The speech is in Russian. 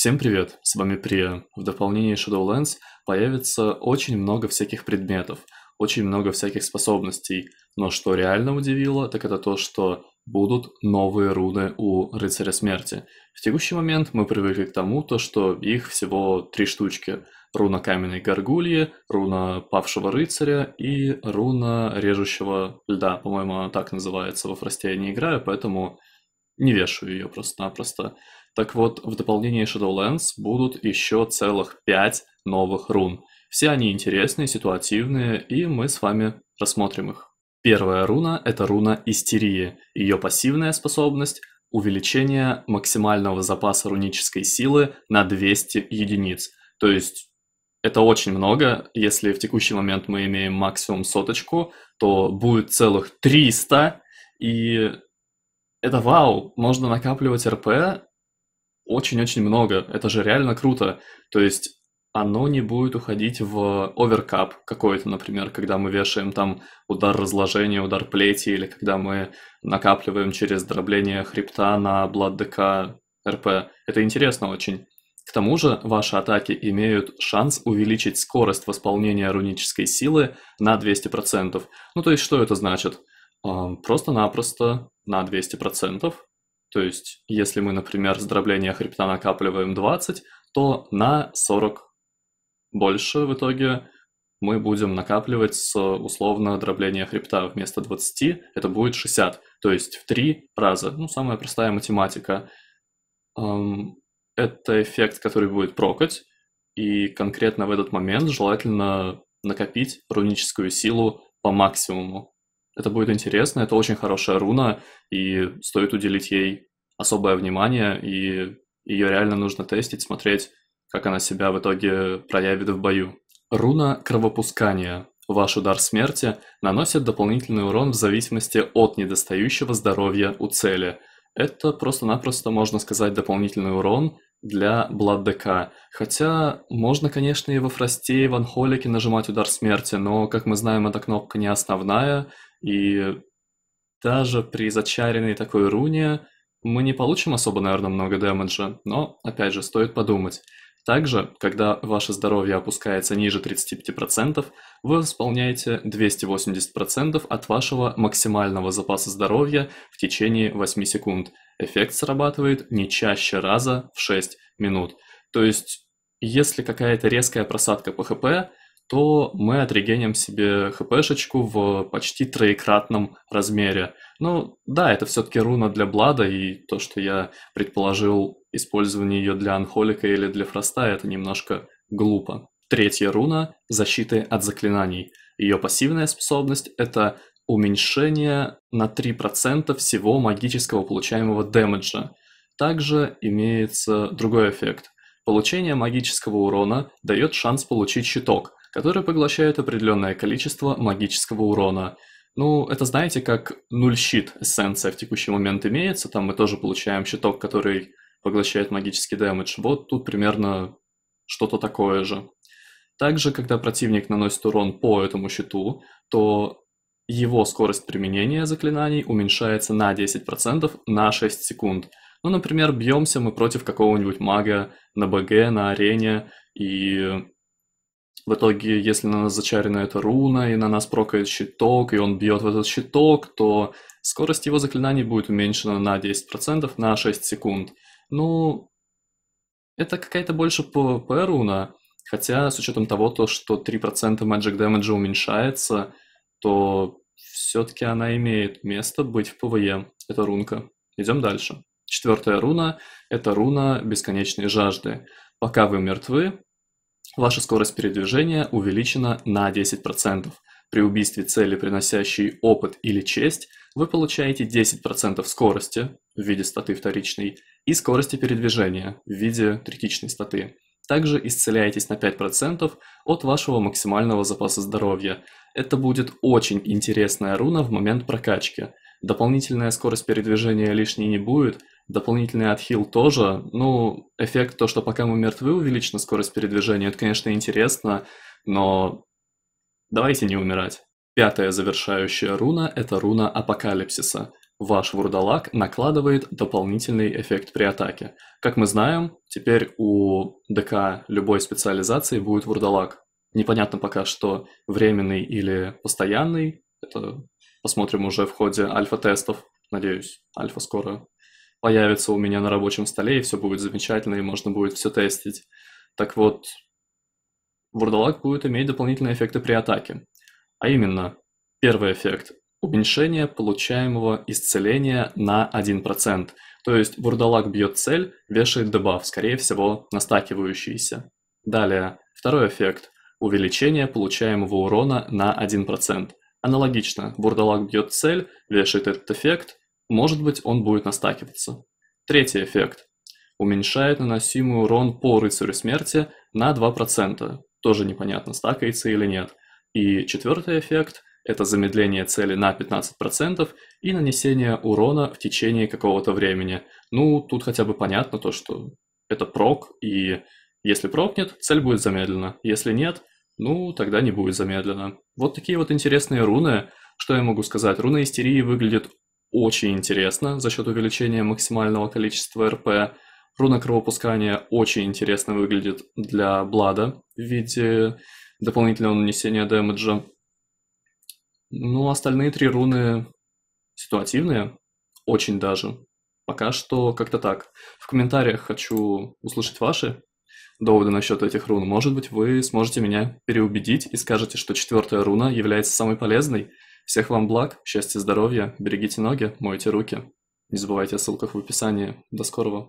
Всем привет, с вами Прия. В дополнении Shadowlands появится очень много всяких предметов, очень много всяких способностей, но что реально удивило, так это то, что будут новые руны у Рыцаря Смерти. В текущий момент мы привыкли к тому, то, что их всего три штучки. Руна Каменной Горгульи, руна Павшего Рыцаря и руна Режущего Льда, по-моему, так называется во Фросте я не играю, поэтому не вешаю ее просто-напросто. Так вот, в дополнение Shadowlands будут еще целых 5 новых рун. Все они интересные, ситуативные, и мы с вами рассмотрим их. Первая руна – это руна истерии. Ее пассивная способность – увеличение максимального запаса рунической силы на 200 единиц. То есть это очень много. Если в текущий момент мы имеем максимум соточку, то будет целых 300, и это вау, можно накапливать РП очень-очень много, это же реально круто. То есть оно не будет уходить в оверкап какой-то, например, когда мы вешаем там удар разложения, удар плети, или когда мы накапливаем через дробление хребта на блад ДК РП. Это интересно очень. К тому же ваши атаки имеют шанс увеличить скорость восполнения рунической силы на 200%. Ну то есть что это значит? Просто-напросто на 200%. То есть, если мы, например, с дробления хребта накапливаем 20, то на 40 больше в итоге мы будем накапливать с условно дробления хребта вместо 20, это будет 60, то есть в три раза. Ну, самая простая математика. Это эффект, который будет прокать, и конкретно в этот момент желательно накопить руническую силу по максимуму. Это будет интересно, это очень хорошая руна, и стоит уделить ей особое внимание, и ее реально нужно тестить, смотреть, как она себя в итоге проявит в бою. Руна кровопускания. Ваш удар смерти наносит дополнительный урон в зависимости от недостающего здоровья у цели. Это просто-напросто, можно сказать, дополнительный урон для Blood ДК. Хотя можно, конечно, и во Фросте, и в Анхолике нажимать удар смерти, но, как мы знаем, эта кнопка не основная, и даже при зачаренной такой руне мы не получим особо, наверное, много дэмэджа, но, опять же, стоит подумать. Также, когда ваше здоровье опускается ниже 35%, вы восполняете 280% от вашего максимального запаса здоровья в течение 8 секунд. Эффект срабатывает не чаще раза в 6 минут. То есть, если какая-то резкая просадка по ХП, то мы отрегеним себе хпшечку в почти троекратном размере. Ну да, это все-таки руна для Блада, и то, что я предположил использование ее для Анхолика или для Фроста, это немножко глупо. Третья руна – защиты от заклинаний. Ее пассивная способность – это уменьшение на 3% всего магического получаемого дэмэджа. Также имеется другой эффект – Получение магического урона дает шанс получить щиток, который поглощает определенное количество магического урона. Ну, это знаете, как нуль щит эссенция в текущий момент имеется, там мы тоже получаем щиток, который поглощает магический дэмэдж. Вот тут примерно что-то такое же. Также, когда противник наносит урон по этому щиту, то его скорость применения заклинаний уменьшается на 10% на 6 секунд. Ну, например, бьемся мы против какого-нибудь мага на БГ, на арене, и в итоге, если на нас зачарена эта руна, и на нас прокает щиток, и он бьет в этот щиток, то скорость его заклинаний будет уменьшена на 10% на 6 секунд. Ну, это какая-то больше ПП руна, хотя с учетом того, то, что 3% magic damage уменьшается, то все-таки она имеет место быть в ПВЕ. Это рунка. Идем дальше. Четвертая руна – это руна бесконечной жажды. Пока вы мертвы, ваша скорость передвижения увеличена на 10%. При убийстве цели, приносящей опыт или честь, вы получаете 10% скорости в виде статы вторичной и скорости передвижения в виде третичной статы. Также исцеляетесь на 5% от вашего максимального запаса здоровья. Это будет очень интересная руна в момент прокачки. Дополнительная скорость передвижения лишней не будет, Дополнительный отхил тоже. Ну, эффект то, что пока мы мертвы, увеличена скорость передвижения, это, конечно, интересно, но давайте не умирать. Пятая завершающая руна – это руна апокалипсиса. Ваш вурдалак накладывает дополнительный эффект при атаке. Как мы знаем, теперь у ДК любой специализации будет вурдалак. Непонятно пока что, временный или постоянный. Это посмотрим уже в ходе альфа-тестов. Надеюсь, альфа скоро появится у меня на рабочем столе, и все будет замечательно, и можно будет все тестить. Так вот, вурдалак будет иметь дополнительные эффекты при атаке. А именно, первый эффект – уменьшение получаемого исцеления на 1%. То есть вурдалак бьет цель, вешает дебаф, скорее всего, настакивающийся. Далее, второй эффект – увеличение получаемого урона на 1%. Аналогично, вурдалак бьет цель, вешает этот эффект, может быть, он будет настакиваться. Третий эффект. Уменьшает наносимый урон по рыцарю смерти на 2%. Тоже непонятно, стакается или нет. И четвертый эффект – это замедление цели на 15% и нанесение урона в течение какого-то времени. Ну, тут хотя бы понятно то, что это прок, и если прокнет, цель будет замедлена. Если нет, ну, тогда не будет замедлена. Вот такие вот интересные руны. Что я могу сказать? Руна истерии выглядит очень интересно за счет увеличения максимального количества РП. Руна кровопускания очень интересно выглядит для Блада в виде дополнительного нанесения дэмэджа. Ну, остальные три руны ситуативные, очень даже. Пока что как-то так. В комментариях хочу услышать ваши доводы насчет этих рун. Может быть, вы сможете меня переубедить и скажете, что четвертая руна является самой полезной, всех вам благ, счастья, здоровья, берегите ноги, мойте руки. Не забывайте о ссылках в описании. До скорого.